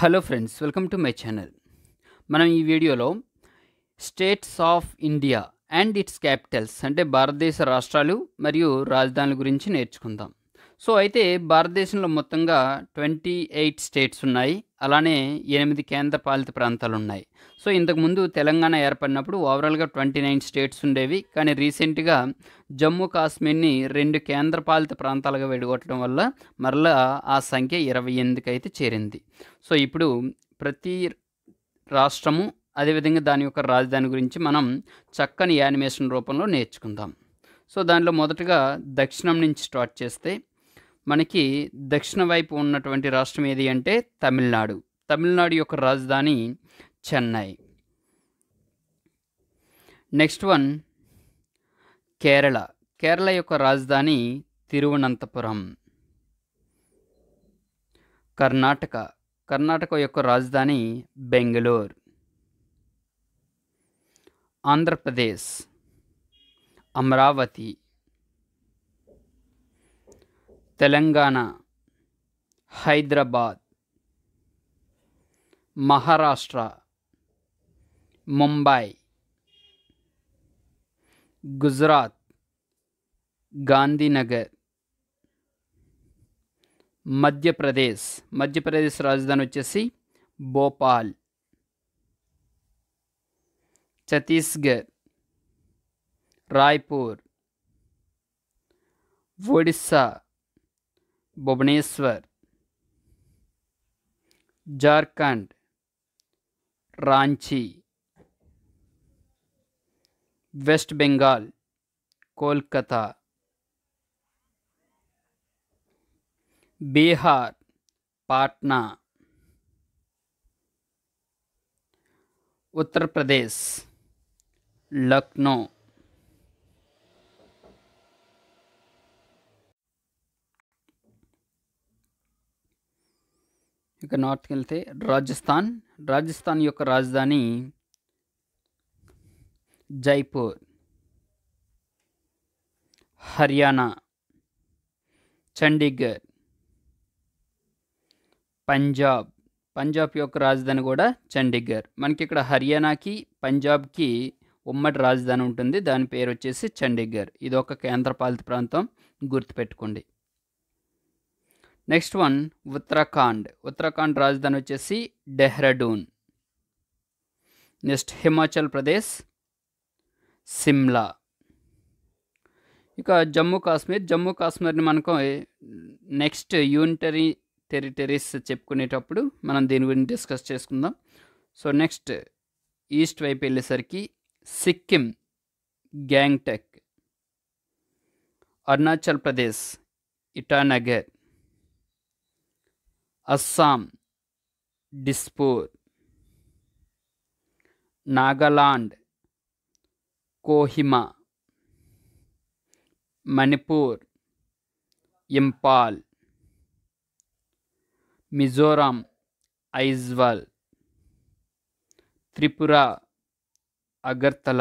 hello friends welcome to my channel మనం ఈ వీడియోలో states of India and its capitals అంటే భారతదేశ రాష్ట్రాలు మరియు రాజధానుల గురించి నేర్చుకుందాం సో అయితే భారతదేశంలో మొత్తంగా ట్వంటీ ఎయిట్ స్టేట్స్ ఉన్నాయి అలానే ఎనిమిది కేంద్ర పాలిత ప్రాంతాలు ఉన్నాయి సో ఇంతకుముందు తెలంగాణ ఏర్పడినప్పుడు ఓవరాల్గా ట్వంటీ నైన్ స్టేట్స్ ఉండేవి కానీ రీసెంట్గా జమ్మూ కాశ్మీర్ని రెండు కేంద్ర పాలిత ప్రాంతాలుగా విడగొట్టడం వల్ల మరలా ఆ సంఖ్య ఇరవై ఎనిమిదికి అయితే చేరింది సో ఇప్పుడు ప్రతి రాష్ట్రము అదేవిధంగా దాని యొక్క రాజధాని గురించి మనం చక్కని యానిమేషన్ రూపంలో నేర్చుకుందాం సో దానిలో మొదటగా దక్షిణం నుంచి స్టార్ట్ చేస్తే మనకి దక్షిణ వైపు ఉన్నటువంటి రాష్ట్రం ఏది అంటే తమిళనాడు తమిళనాడు యొక్క రాజధాని చెన్నై నెక్స్ట్ వన్ కేరళ కేరళ యొక్క రాజధాని తిరువనంతపురం కర్ణాటక కర్ణాటక యొక్క రాజధాని బెంగళూరు ఆంధ్రప్రదేశ్ అమరావతి तेलंगाना हैदराबाद महाराष्ट्र मुंबई गुजरात गांधीनगर मध्य प्रदेश मध्य प्रदेश राजधानी भोपाल छत्तीसगढ़ रायपुर ओडिशा भुवनेश्वर झारखंड रांची वेस्ट बंगाल कोलकाता बिहार पाटना उत्तर प्रदेश लखनऊ ఇక నార్త్కి వెళ్తే రాజస్థాన్ రాజస్థాన్ యొక్క రాజధాని జైపూర్ హర్యానా చండీగఢ్ పంజాబ్ పంజాబ్ యొక్క రాజధాని కూడా చండీగఢ్ మనకి ఇక్కడ హర్యానాకి పంజాబ్కి ఉమ్మడి రాజధాని ఉంటుంది దాని పేరు వచ్చేసి చండీగఢ్ ఇది ఒక కేంద్రపాలిత ప్రాంతం గుర్తుపెట్టుకోండి నెక్స్ట్ వన్ ఉత్తరాఖండ్ ఉత్తరాఖండ్ రాజధాని వచ్చేసి డెహ్రాడూన్ నెక్స్ట్ హిమాచల్ ప్రదేశ్ సిమ్లా ఇక జమ్మూ కాశ్మీర్ జమ్మూ కాశ్మీర్ని మనకు నెక్స్ట్ యూనిటరీ టెరిటరీస్ చెప్పుకునేటప్పుడు మనం దీని గురించి డిస్కస్ చేసుకుందాం సో నెక్స్ట్ ఈస్ట్ వైపు వెళ్ళేసరికి సిక్కిం గ్యాంగ్టెక్ అరుణాచల్ ప్రదేశ్ ఇటానగర్ असम डिस्पुर नागालैंड कोहिमा मणिपुर इम्पाल मिजोरम ఐజ్వాల్ త్రిపుర అగర్తల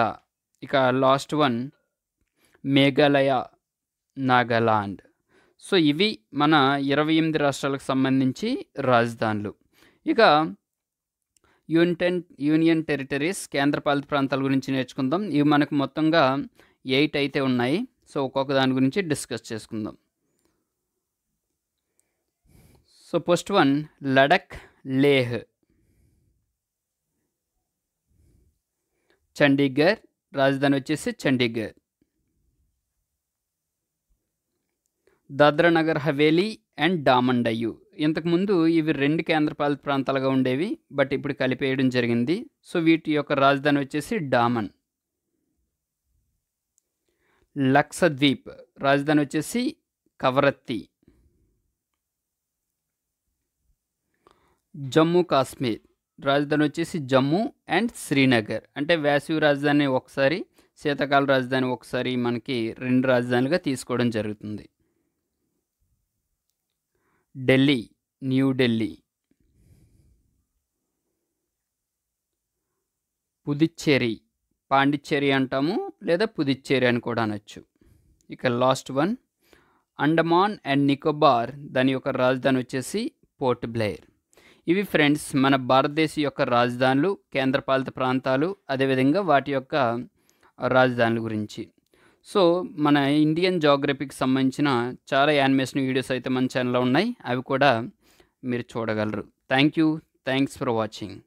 ఇక last one Meghalaya Nagaland so ఇవి మన ఇరవై ఎనిమిది రాష్ట్రాలకు సంబంధించి రాజధానులు ఇక యూనిటెన్ యూనియన్ టెరిటరీస్ కేంద్రపాలిత ప్రాంతాల గురించి నేర్చుకుందాం ఇవి మనకు మొత్తంగా ఎయిట్ అయితే ఉన్నాయి సో ఒక్కొక్క దాని గురించి డిస్కస్ చేసుకుందాం so first one Ladakh Leh Chandigarh రాజధాని వచ్చేసి చండీగఢ్ దాద్రానగర్ హవేలీ అండ్ డామండయ్యు ఇంతకుముందు ఇవి రెండు కేంద్రపాలిత ప్రాంతాలుగా ఉండేవి బట్ ఇప్పుడు కలిపేయడం జరిగింది సో వీటి యొక్క రాజధాని వచ్చేసి డామన్ లక్షద్వీప్ రాజధాని వచ్చేసి కవరత్తి జమ్మూ కాశ్మీర్ రాజధాని వచ్చేసి జమ్మూ అండ్ శ్రీనగర్ అంటే వేసవి రాజధాని ఒకసారి శీతాకాల రాజధాని ఒకసారి మనకి రెండు రాజధానులుగా తీసుకోవడం జరుగుతుంది ఢిల్లీ న్యూఢిల్లీ పుదుచ్చేరి పాండిచ్చేరి అంటాము లేదా పుదుచ్చేరి అని కూడా అనొచ్చు ఇక last one Andaman and Nicobar దాని యొక్క రాజధాని వచ్చేసి పోర్ట్ బ్లేయర్ ఇవి ఫ్రెండ్స్ మన భారతదేశ యొక్క రాజధానులు కేంద్రపాలిత ప్రాంతాలు అదేవిధంగా వాటి యొక్క రాజధానుల గురించి సో మన ఇండియన్ జాగ్రఫీకి సంబంధించిన చాలా యానిమేషన్ వీడియోస్ అయితే మన ఛానల్లో ఉన్నాయి అవి కూడా మీరు చూడగలరు thank you thanks for watching